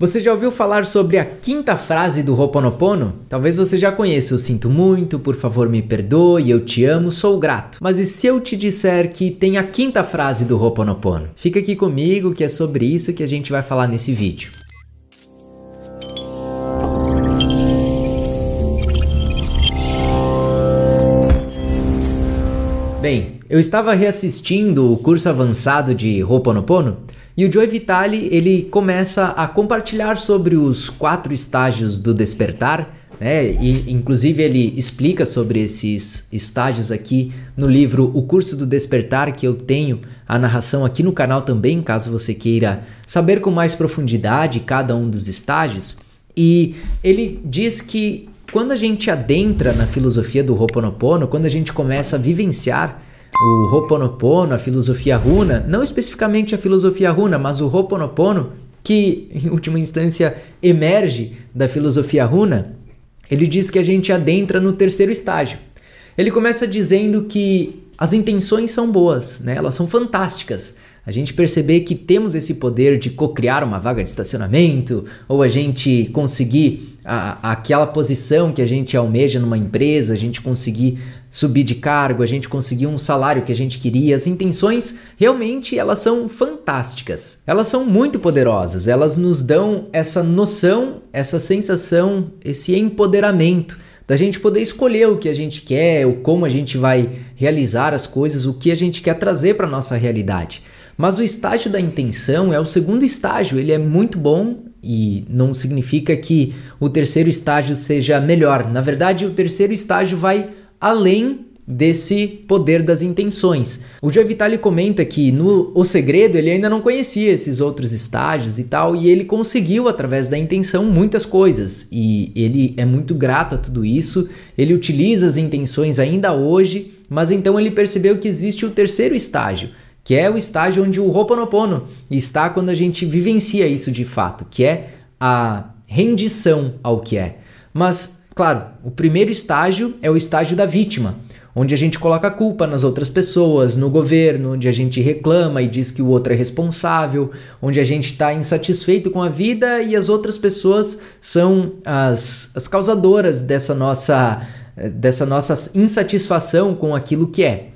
Você já ouviu falar sobre a quinta frase do Ho'oponopono? Talvez você já conheça: Eu sinto muito, por favor me perdoe, eu te amo, sou grato. Mas e se eu te disser que tem a quinta frase do Ho'oponopono? Fica aqui comigo que é sobre isso que a gente vai falar nesse vídeo. Bem, eu estava reassistindo o curso avançado de Ho'oponopono e o Joey Vitale, ele começa a compartilhar sobre os quatro estágios do despertar, né? E inclusive ele explica sobre esses estágios aqui no livro O Curso do Despertar, que eu tenho a narração aqui no canal também, caso você queira saber com mais profundidade cada um dos estágios. E ele diz que quando a gente adentra na filosofia do Ho'oponopono, quando a gente começa a vivenciar o Ho'oponopono, a filosofia runa, não especificamente a filosofia runa, mas o Ho'oponopono, que em última instância emerge da filosofia runa, ele diz que a gente adentra no terceiro estágio. Ele começa dizendo que as intenções são boas, né? elas são fantásticas, a gente perceber que temos esse poder de cocriar uma vaga de estacionamento, ou a gente conseguir a, aquela posição que a gente almeja numa empresa, a gente conseguir subir de cargo, a gente conseguir um salário que a gente queria. As intenções realmente elas são fantásticas. Elas são muito poderosas, elas nos dão essa noção, essa sensação, esse empoderamento da gente poder escolher o que a gente quer, o como a gente vai realizar as coisas, o que a gente quer trazer para nossa realidade. Mas o estágio da intenção é o segundo estágio, ele é muito bom e não significa que o terceiro estágio seja melhor. Na verdade, o terceiro estágio vai além desse poder das intenções. O Joe Vitale comenta que no O Segredo ele ainda não conhecia esses outros estágios e tal, e ele conseguiu através da intenção muitas coisas, e ele é muito grato a tudo isso. Ele utiliza as intenções ainda hoje, mas então ele percebeu que existe o terceiro estágio, que é o estágio onde o Roponopono está quando a gente vivencia isso de fato, que é a rendição ao que é. Mas, claro, o primeiro estágio é o estágio da vítima, onde a gente coloca a culpa nas outras pessoas, no governo, onde a gente reclama e diz que o outro é responsável, onde a gente está insatisfeito com a vida e as outras pessoas são as, as causadoras dessa nossa, dessa nossa insatisfação com aquilo que é.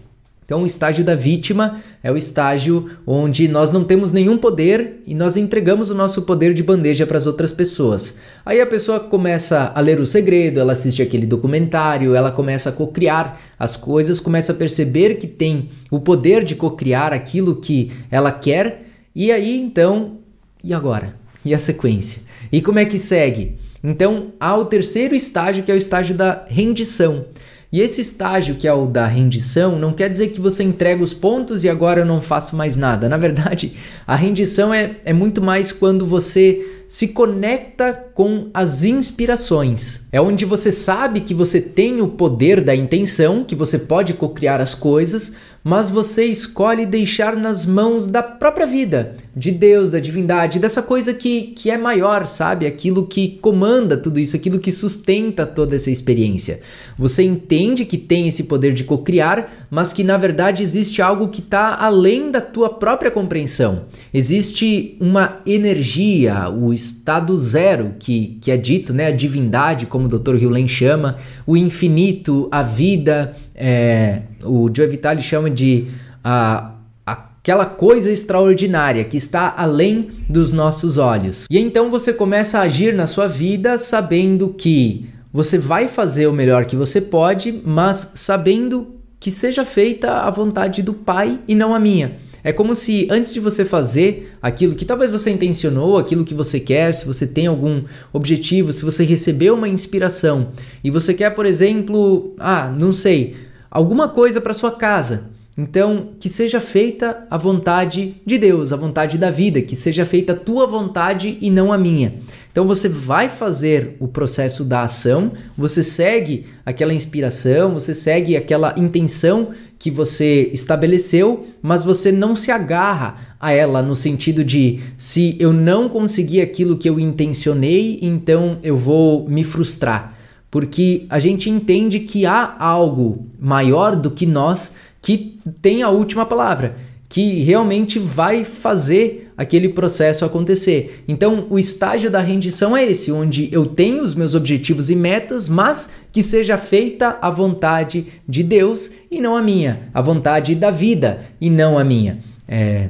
Então, o estágio da vítima é o estágio onde nós não temos nenhum poder e nós entregamos o nosso poder de bandeja para as outras pessoas. Aí a pessoa começa a ler o segredo, ela assiste aquele documentário, ela começa a cocriar as coisas, começa a perceber que tem o poder de cocriar aquilo que ela quer. E aí então, e agora? E a sequência? E como é que segue? Então, há o terceiro estágio que é o estágio da rendição. E esse estágio que é o da rendição não quer dizer que você entrega os pontos e agora eu não faço mais nada. Na verdade, a rendição é, é muito mais quando você se conecta com as inspirações. É onde você sabe que você tem o poder da intenção, que você pode cocriar as coisas, mas você escolhe deixar nas mãos da própria vida, de Deus, da divindade, dessa coisa que, que é maior, sabe? Aquilo que comanda tudo isso, aquilo que sustenta toda essa experiência. Você entende que tem esse poder de co-criar, mas que na verdade existe algo que está além da tua própria compreensão. Existe uma energia, o estado zero, que, que é dito, né? A divindade, como o Dr. Hillen chama, o infinito, a vida. É, o Joe Vitale chama de ah, aquela coisa extraordinária que está além dos nossos olhos. E então você começa a agir na sua vida sabendo que você vai fazer o melhor que você pode, mas sabendo que seja feita a vontade do Pai e não a minha. É como se antes de você fazer aquilo que talvez você intencionou, aquilo que você quer, se você tem algum objetivo, se você recebeu uma inspiração e você quer, por exemplo, ah, não sei, alguma coisa para sua casa. Então, que seja feita a vontade de Deus, a vontade da vida, que seja feita a tua vontade e não a minha. Então, você vai fazer o processo da ação, você segue aquela inspiração, você segue aquela intenção que você estabeleceu, mas você não se agarra a ela no sentido de se eu não conseguir aquilo que eu intencionei, então eu vou me frustrar. Porque a gente entende que há algo maior do que nós que tem a última palavra, que realmente vai fazer aquele processo acontecer. Então, o estágio da rendição é esse, onde eu tenho os meus objetivos e metas, mas que seja feita a vontade de Deus e não a minha, a vontade da vida e não a minha. É...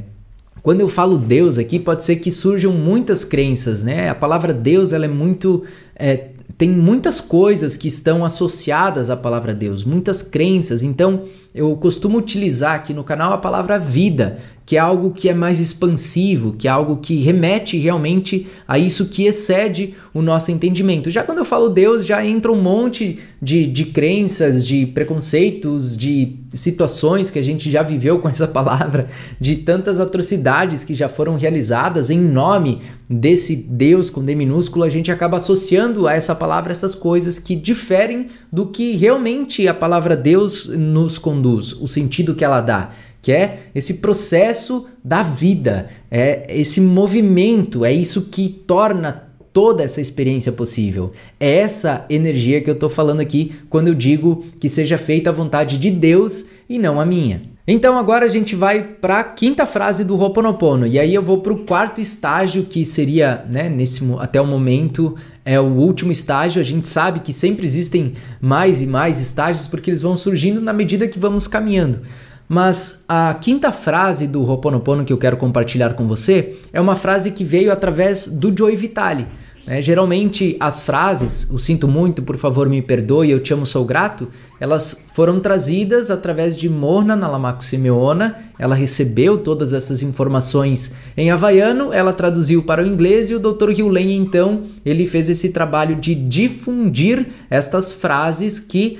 Quando eu falo Deus aqui, pode ser que surjam muitas crenças, né? A palavra Deus ela é muito é, tem muitas coisas que estão associadas à palavra Deus, muitas crenças. Então, eu costumo utilizar aqui no canal a palavra vida que é algo que é mais expansivo, que é algo que remete realmente a isso que excede o nosso entendimento. Já quando eu falo Deus, já entra um monte de, de crenças, de preconceitos, de situações que a gente já viveu com essa palavra, de tantas atrocidades que já foram realizadas em nome desse Deus com D minúsculo, a gente acaba associando a essa palavra essas coisas que diferem do que realmente a palavra Deus nos conduz, o sentido que ela dá que é esse processo da vida, é esse movimento, é isso que torna toda essa experiência possível. É essa energia que eu estou falando aqui quando eu digo que seja feita a vontade de Deus e não a minha. Então agora a gente vai para a quinta frase do Ho'oponopono e aí eu vou para o quarto estágio que seria, né, nesse até o momento é o último estágio. A gente sabe que sempre existem mais e mais estágios porque eles vão surgindo na medida que vamos caminhando. Mas a quinta frase do Roponopono que eu quero compartilhar com você é uma frase que veio através do Joey Vitale. Né? Geralmente as frases, o sinto muito, por favor me perdoe, eu te amo, sou grato, elas foram trazidas através de Morna Nalamaco Simeona. Ela recebeu todas essas informações em havaiano, ela traduziu para o inglês e o Dr. Guilen então ele fez esse trabalho de difundir estas frases que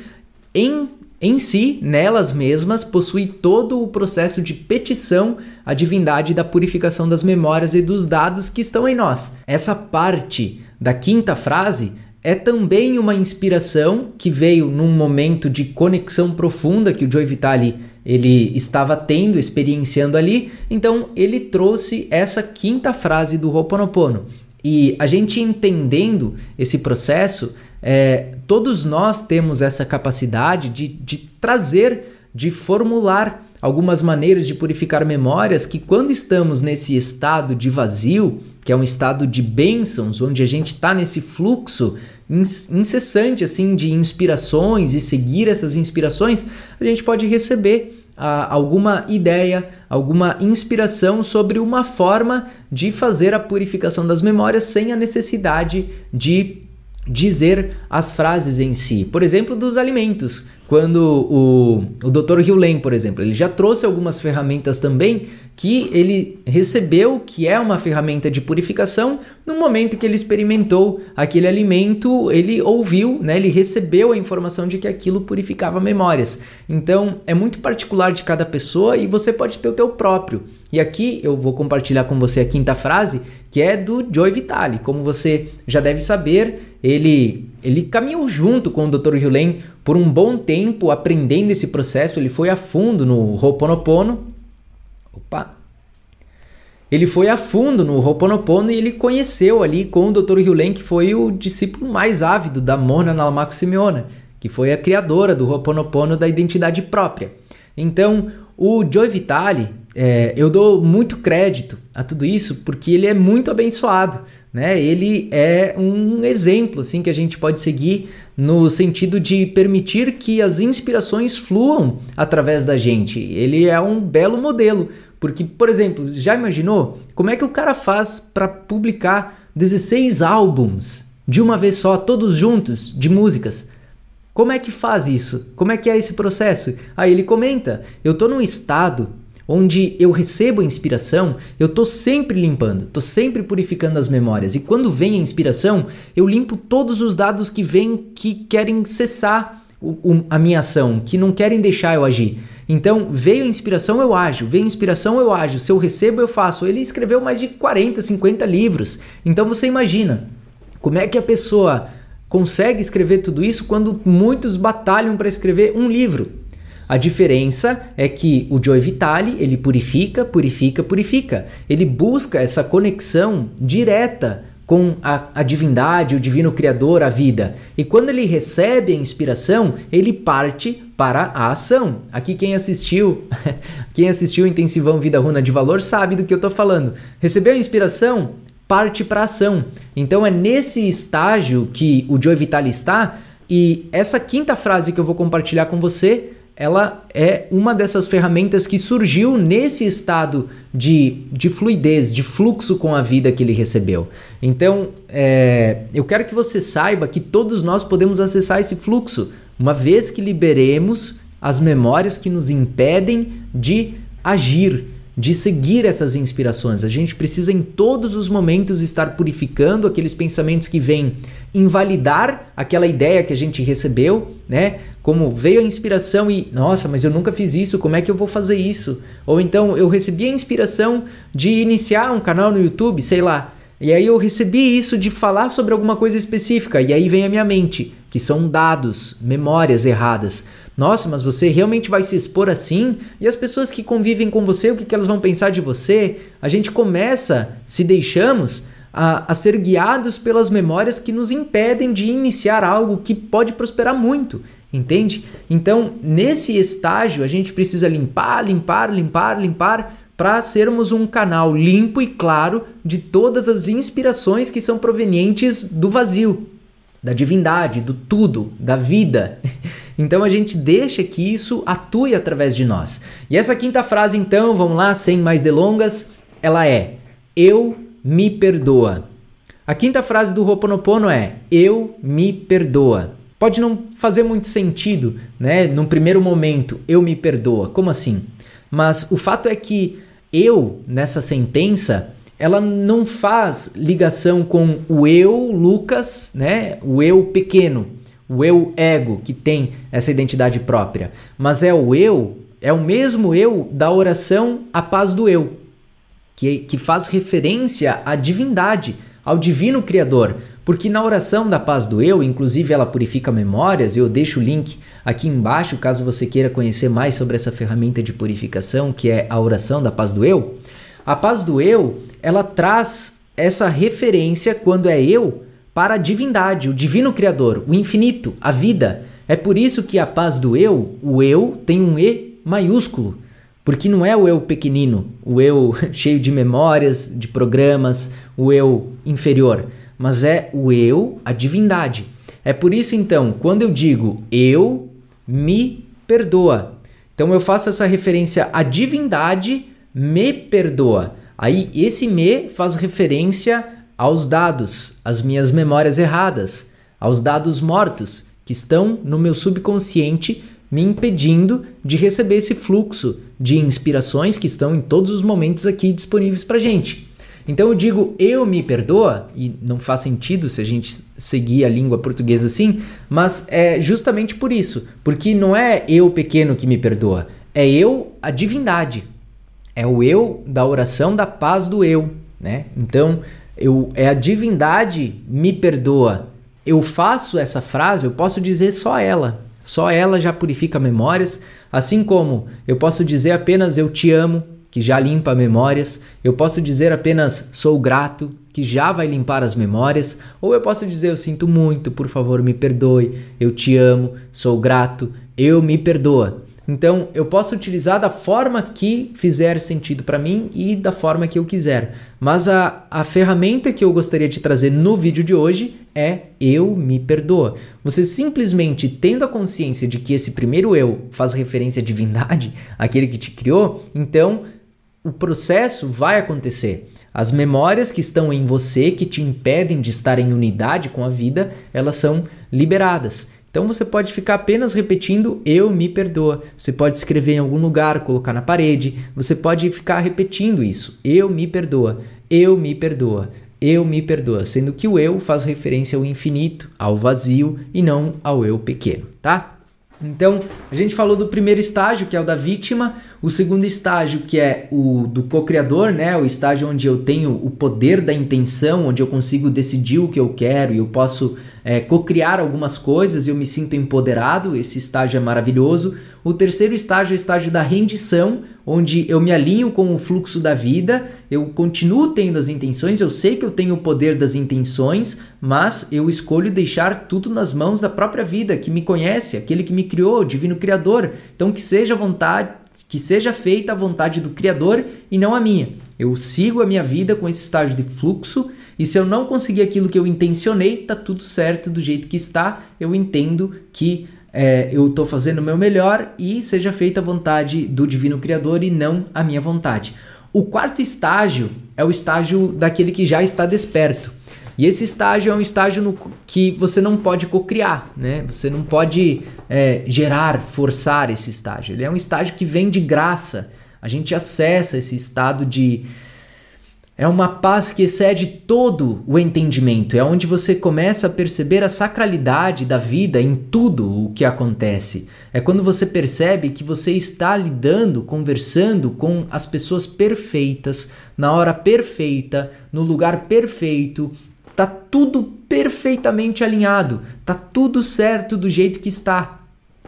em em si, nelas mesmas, possui todo o processo de petição à divindade da purificação das memórias e dos dados que estão em nós. Essa parte da quinta frase é também uma inspiração que veio num momento de conexão profunda que o Joe Vitale ele estava tendo, experienciando ali. Então, ele trouxe essa quinta frase do Ho'oponopono. E a gente entendendo esse processo, é, todos nós temos essa capacidade de, de trazer, de formular algumas maneiras de purificar memórias que, quando estamos nesse estado de vazio, que é um estado de bênçãos, onde a gente está nesse fluxo incessante assim de inspirações e seguir essas inspirações, a gente pode receber ah, alguma ideia, alguma inspiração sobre uma forma de fazer a purificação das memórias sem a necessidade de dizer as frases em si. Por exemplo, dos alimentos. Quando o, o Dr. Hewlett, por exemplo, ele já trouxe algumas ferramentas também que ele recebeu, que é uma ferramenta de purificação, no momento que ele experimentou aquele alimento, ele ouviu, né, ele recebeu a informação de que aquilo purificava memórias. Então, é muito particular de cada pessoa e você pode ter o teu próprio. E aqui eu vou compartilhar com você a quinta frase, que é do Joe Vitale. Como você já deve saber, ele, ele caminhou junto com o Dr. Hulen por um bom tempo aprendendo esse processo, ele foi a fundo no Ho'oponopono. Opa. Ele foi a fundo no Ho'oponopono e ele conheceu ali com o Dr. Hulen, que foi o discípulo mais ávido da Mona Nalamako Simeona, que foi a criadora do Ho'oponopono da identidade própria. Então, o Joe Vitale, é, eu dou muito crédito a tudo isso porque ele é muito abençoado, né? Ele é um exemplo assim que a gente pode seguir no sentido de permitir que as inspirações fluam através da gente. Ele é um belo modelo, porque, por exemplo, já imaginou como é que o cara faz para publicar 16 álbuns de uma vez só, todos juntos, de músicas? Como é que faz isso? Como é que é esse processo? Aí ele comenta: "Eu estou num estado onde eu recebo a inspiração, eu estou sempre limpando, estou sempre purificando as memórias. E quando vem a inspiração, eu limpo todos os dados que vêm que querem cessar o, o, a minha ação, que não querem deixar eu agir. Então, veio a inspiração, eu ajo. Veio a inspiração, eu ajo. Se eu recebo, eu faço. Ele escreveu mais de 40, 50 livros. Então, você imagina como é que a pessoa consegue escrever tudo isso quando muitos batalham para escrever um livro. A diferença é que o Joy Vitale, ele purifica, purifica, purifica. Ele busca essa conexão direta com a, a, divindade, o divino criador, a vida. E quando ele recebe a inspiração, ele parte para a ação. Aqui quem assistiu, quem assistiu o intensivão Vida Runa de Valor sabe do que eu estou falando. Recebeu a inspiração, parte para a ação. Então é nesse estágio que o Joe Vitale está e essa quinta frase que eu vou compartilhar com você ela é uma dessas ferramentas que surgiu nesse estado de, de fluidez, de fluxo com a vida que ele recebeu. Então, é, eu quero que você saiba que todos nós podemos acessar esse fluxo, uma vez que liberemos as memórias que nos impedem de agir, de seguir essas inspirações. A gente precisa em todos os momentos estar purificando aqueles pensamentos que vêm invalidar aquela ideia que a gente recebeu, né? Como veio a inspiração e, nossa, mas eu nunca fiz isso, como é que eu vou fazer isso? Ou então eu recebi a inspiração de iniciar um canal no YouTube, sei lá. E aí eu recebi isso de falar sobre alguma coisa específica e aí vem a minha mente que são dados, memórias erradas. Nossa, mas você realmente vai se expor assim? E as pessoas que convivem com você, o que, que elas vão pensar de você? A gente começa, se deixamos, a, a, ser guiados pelas memórias que nos impedem de iniciar algo que pode prosperar muito, entende? Então, nesse estágio, a gente precisa limpar, limpar, limpar, limpar para sermos um canal limpo e claro de todas as inspirações que são provenientes do vazio, da divindade, do tudo, da vida. Então a gente deixa que isso atue através de nós. E essa quinta frase, então, vamos lá, sem mais delongas, ela é: Eu me perdoa. A quinta frase do Roponopono é: Eu me perdoa. Pode não fazer muito sentido, né? Num primeiro momento, eu me perdoa. Como assim? Mas o fato é que eu, nessa sentença, ela não faz ligação com o eu Lucas, né? O eu pequeno, o eu ego que tem essa identidade própria, mas é o eu, é o mesmo eu da oração à paz do eu, que, que faz referência à divindade, ao divino criador, porque na oração da paz do eu, inclusive ela purifica memórias, eu deixo o link aqui embaixo caso você queira conhecer mais sobre essa ferramenta de purificação que é a oração da paz do eu. A paz do eu, ela traz essa referência quando é eu para a divindade, o divino criador, o infinito, a vida. É por isso que a paz do eu, o eu tem um e maiúsculo, porque não é o eu pequenino, o eu cheio de memórias, de programas, o eu inferior, mas é o eu, a divindade. É por isso então, quando eu digo eu me perdoa, então eu faço essa referência à divindade me perdoa. Aí esse me faz referência aos dados, às minhas memórias erradas, aos dados mortos que estão no meu subconsciente me impedindo de receber esse fluxo de inspirações que estão em todos os momentos aqui disponíveis para gente. Então eu digo eu me perdoa, e não faz sentido se a gente seguir a língua portuguesa assim, mas é justamente por isso, porque não é eu pequeno que me perdoa, é eu a divindade é o eu da oração da paz do eu, né? Então, eu, é a divindade me perdoa. Eu faço essa frase, eu posso dizer só ela. Só ela já purifica memórias, assim como eu posso dizer apenas eu te amo, que já limpa memórias, eu posso dizer apenas sou grato, que já vai limpar as memórias, ou eu posso dizer eu sinto muito, por favor me perdoe, eu te amo, sou grato, eu me perdoa. Então, eu posso utilizar da forma que fizer sentido para mim e da forma que eu quiser. Mas a, a ferramenta que eu gostaria de trazer no vídeo de hoje é Eu Me Perdoa. Você simplesmente tendo a consciência de que esse primeiro eu faz referência à divindade, aquele que te criou, então o processo vai acontecer. As memórias que estão em você, que te impedem de estar em unidade com a vida, elas são liberadas. Então você pode ficar apenas repetindo eu me perdoa. Você pode escrever em algum lugar, colocar na parede, você pode ficar repetindo isso. Eu me perdoa. Eu me perdoa. Eu me perdoa, sendo que o eu faz referência ao infinito, ao vazio e não ao eu pequeno, tá? Então, a gente falou do primeiro estágio, que é o da vítima, o segundo estágio, que é o do co-criador, né? O estágio onde eu tenho o poder da intenção, onde eu consigo decidir o que eu quero e eu posso é, co-criar algumas coisas e eu me sinto empoderado. Esse estágio é maravilhoso. O terceiro estágio é o estágio da rendição, onde eu me alinho com o fluxo da vida, eu continuo tendo as intenções, eu sei que eu tenho o poder das intenções, mas eu escolho deixar tudo nas mãos da própria vida, que me conhece, aquele que me criou, o divino criador. Então que seja vontade que seja feita a vontade do Criador e não a minha. Eu sigo a minha vida com esse estágio de fluxo e se eu não conseguir aquilo que eu intencionei, tá tudo certo do jeito que está. Eu entendo que é, eu estou fazendo o meu melhor e seja feita a vontade do Divino Criador e não a minha vontade. O quarto estágio é o estágio daquele que já está desperto. E esse estágio é um estágio no que você não pode cocriar, né? Você não pode é, gerar, forçar esse estágio. Ele é um estágio que vem de graça. A gente acessa esse estado de é uma paz que excede todo o entendimento. É onde você começa a perceber a sacralidade da vida em tudo o que acontece. É quando você percebe que você está lidando, conversando com as pessoas perfeitas, na hora perfeita, no lugar perfeito, tá tudo perfeitamente alinhado, tá tudo certo do jeito que está.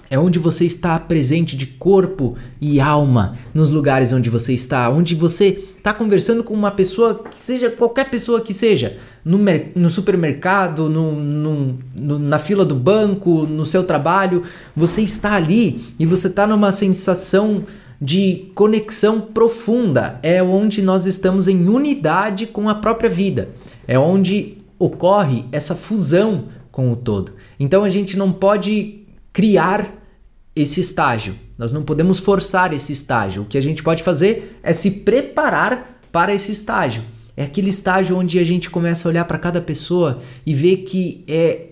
É onde você está presente de corpo e alma, nos lugares onde você está, onde você está conversando com uma pessoa, que seja qualquer pessoa que seja, no, no supermercado, no, no, no, na fila do banco, no seu trabalho, você está ali e você está numa sensação de conexão profunda. É onde nós estamos em unidade com a própria vida. É onde ocorre essa fusão com o todo. Então a gente não pode criar esse estágio. Nós não podemos forçar esse estágio. O que a gente pode fazer é se preparar para esse estágio. É aquele estágio onde a gente começa a olhar para cada pessoa e ver que é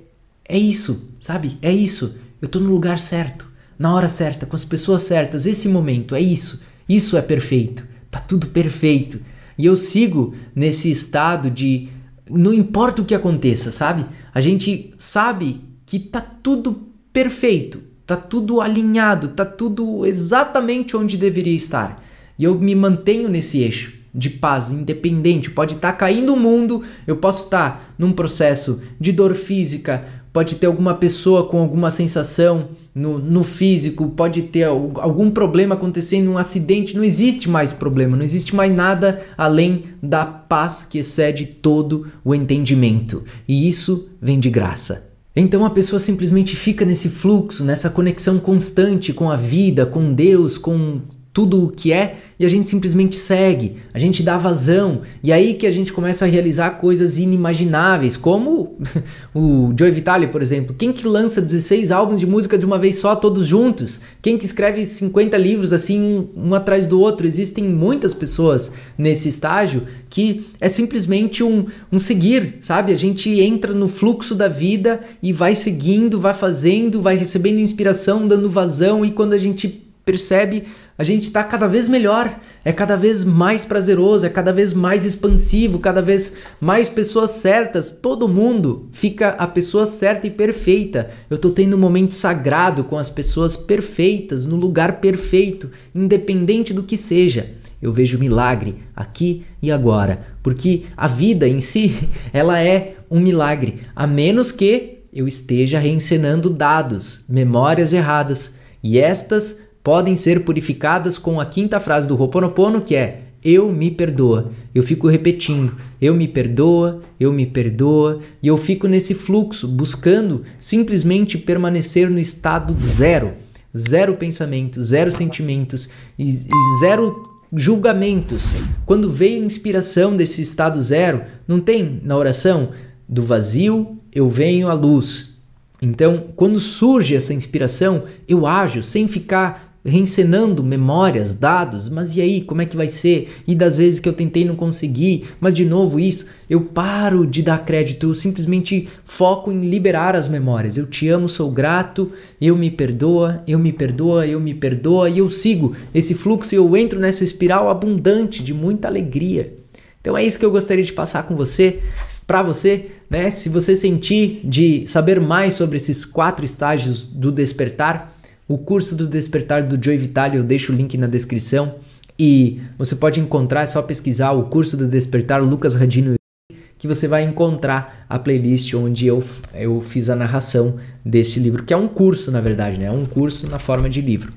é isso, sabe? É isso. Eu estou no lugar certo, na hora certa, com as pessoas certas. Esse momento é isso. Isso é perfeito. Tá tudo perfeito. E eu sigo nesse estado de não importa o que aconteça, sabe? A gente sabe que tá tudo perfeito, tá tudo alinhado, tá tudo exatamente onde deveria estar. E eu me mantenho nesse eixo de paz independente. Pode estar tá caindo o mundo, eu posso estar tá num processo de dor física, pode ter alguma pessoa com alguma sensação no, no físico, pode ter algum problema acontecendo, um acidente, não existe mais problema, não existe mais nada além da paz que excede todo o entendimento. E isso vem de graça. Então a pessoa simplesmente fica nesse fluxo, nessa conexão constante com a vida, com Deus, com tudo o que é e a gente simplesmente segue, a gente dá vazão, e aí que a gente começa a realizar coisas inimagináveis, como o Joe Vitale, por exemplo. Quem que lança 16 álbuns de música de uma vez só, todos juntos? Quem que escreve 50 livros assim, um atrás do outro? Existem muitas pessoas nesse estágio que é simplesmente um, um seguir, sabe? A gente entra no fluxo da vida e vai seguindo, vai fazendo, vai recebendo inspiração, dando vazão, e quando a gente percebe, a gente está cada vez melhor, é cada vez mais prazeroso, é cada vez mais expansivo, cada vez mais pessoas certas. Todo mundo fica a pessoa certa e perfeita. Eu estou tendo um momento sagrado com as pessoas perfeitas, no lugar perfeito, independente do que seja. Eu vejo milagre aqui e agora, porque a vida em si, ela é um milagre, a menos que eu esteja reencenando dados, memórias erradas, e estas podem ser purificadas com a quinta frase do Ho'oponopono, que é eu me perdoa. Eu fico repetindo, eu me perdoa, eu me perdoa, e eu fico nesse fluxo, buscando simplesmente permanecer no estado zero. Zero pensamentos, zero sentimentos e, e zero julgamentos. Quando veio a inspiração desse estado zero, não tem na oração do vazio eu venho à luz. Então, quando surge essa inspiração, eu ajo sem ficar reencenando memórias, dados, mas e aí, como é que vai ser? E das vezes que eu tentei não consegui, mas de novo isso, eu paro de dar crédito, eu simplesmente foco em liberar as memórias. Eu te amo, sou grato, eu me perdoa, eu me perdoa, eu me perdoa e eu sigo esse fluxo e eu entro nessa espiral abundante de muita alegria. Então é isso que eu gostaria de passar com você, para você, né? Se você sentir de saber mais sobre esses quatro estágios do despertar, o curso do Despertar do Joy Vitale, eu deixo o link na descrição. E você pode encontrar, é só pesquisar o curso do Despertar Lucas Radino que você vai encontrar a playlist onde eu, eu fiz a narração deste livro, que é um curso, na verdade, né? É um curso na forma de livro.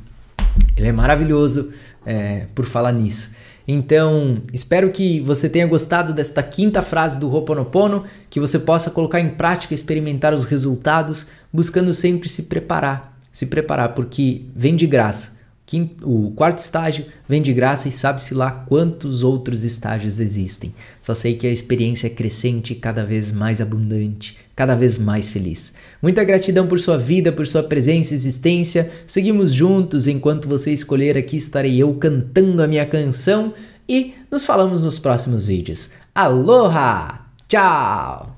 Ele é maravilhoso é, por falar nisso. Então, espero que você tenha gostado desta quinta frase do Ho'oponopono, que você possa colocar em prática, experimentar os resultados, buscando sempre se preparar se preparar, porque vem de graça. O quarto estágio vem de graça e sabe-se lá quantos outros estágios existem. Só sei que a experiência é crescente, cada vez mais abundante, cada vez mais feliz. Muita gratidão por sua vida, por sua presença e existência. Seguimos juntos enquanto você escolher aqui estarei eu cantando a minha canção e nos falamos nos próximos vídeos. Aloha! Tchau!